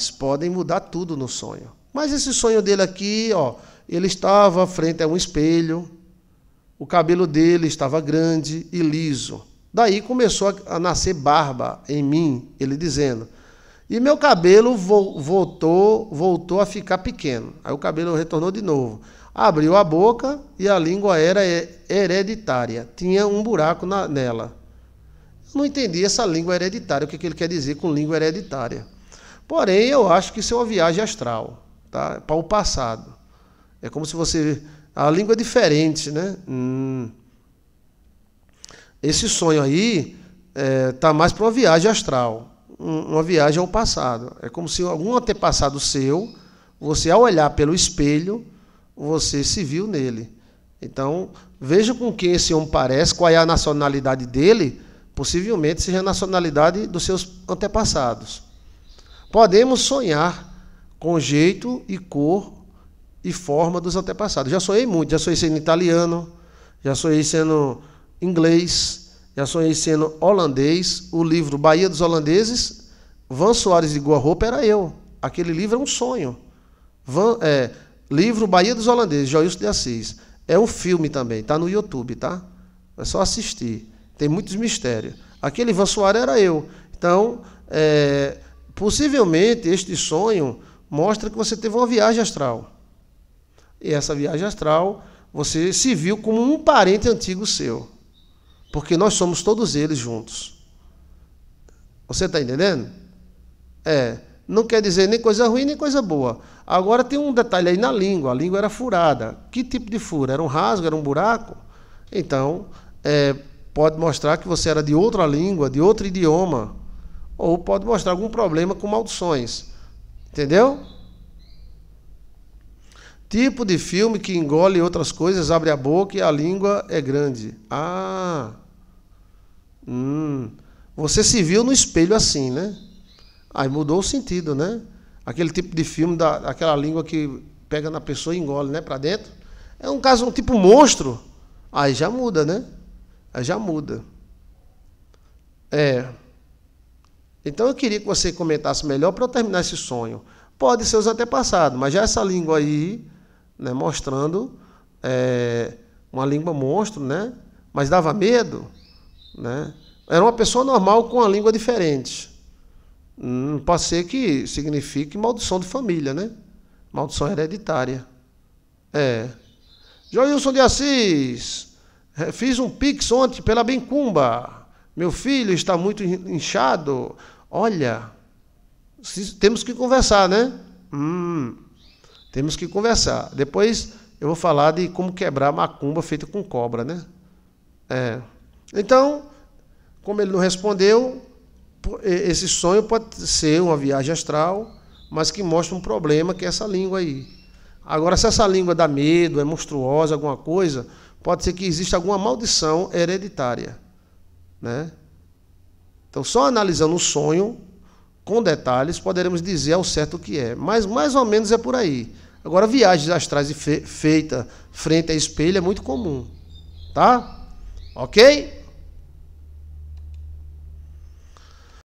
detalhes podem mudar tudo no sonho. Mas esse sonho dele aqui, ó, ele estava frente a um espelho, o cabelo dele estava grande e liso. Daí começou a nascer barba em mim, ele dizendo. E meu cabelo voltou, voltou a ficar pequeno. Aí o cabelo retornou de novo. Abriu a boca e a língua era hereditária. Tinha um buraco na, nela. Eu não entendi essa língua hereditária, o que, que ele quer dizer com língua hereditária. Porém, eu acho que isso é uma viagem astral, tá? para o passado. É como se você. A língua é diferente, né? Hum. Esse sonho aí está é, tá mais para uma viagem astral, uma viagem ao passado. É como se algum antepassado seu, você ao olhar pelo espelho, você se viu nele. Então, veja com quem esse homem parece, qual é a nacionalidade dele, possivelmente seja a nacionalidade dos seus antepassados. Podemos sonhar com jeito e cor e forma dos antepassados. Já sonhei muito, já sonhei sendo italiano, já sonhei sendo inglês, já sonhei sendo holandês. O livro Bahia dos Holandeses, Van Soares de Guarroupa era eu. Aquele livro é um sonho. Van, é, livro Bahia dos Holandeses, Joilson de Assis. É um filme também, Está no YouTube, tá? É só assistir. Tem muitos mistérios. Aquele Van Soares era eu. Então, é, Possivelmente este sonho mostra que você teve uma viagem astral. E essa viagem astral, você se viu como um parente antigo seu. Porque nós somos todos eles juntos. Você está entendendo? É. Não quer dizer nem coisa ruim nem coisa boa. Agora tem um detalhe aí na língua. A língua era furada. Que tipo de furo Era um rasgo? Era um buraco? Então, é, pode mostrar que você era de outra língua, de outro idioma. Ou pode mostrar algum problema com maldições. Entendeu? Tipo de filme que engole outras coisas, abre a boca e a língua é grande. Ah! Hum. Você se viu no espelho assim, né? Aí mudou o sentido, né? Aquele tipo de filme, da, aquela língua que pega na pessoa e engole, né? Para dentro. É um caso, um tipo monstro. Aí já muda, né? Aí já muda. É. Então eu queria que você comentasse melhor para eu terminar esse sonho. Pode ser os antepassados, mas já essa língua aí, né, mostrando é, uma língua monstro, né? Mas dava medo, né? Era uma pessoa normal com uma língua diferente. Hum, pode ser que signifique maldição de família, né? Maldição hereditária. É. Joilson de Assis, é, fiz um pix ontem pela Bencumba. Meu filho está muito inchado. Olha, temos que conversar, né? Hum, temos que conversar. Depois eu vou falar de como quebrar macumba feita com cobra, né? É. Então, como ele não respondeu, esse sonho pode ser uma viagem astral, mas que mostra um problema que é essa língua aí. Agora, se essa língua dá medo, é monstruosa, alguma coisa, pode ser que exista alguma maldição hereditária, né? Então, só analisando o sonho com detalhes, poderemos dizer ao certo o que é. Mas mais ou menos é por aí. Agora, viagens astrais fe feitas frente a espelho é muito comum. Tá? Ok?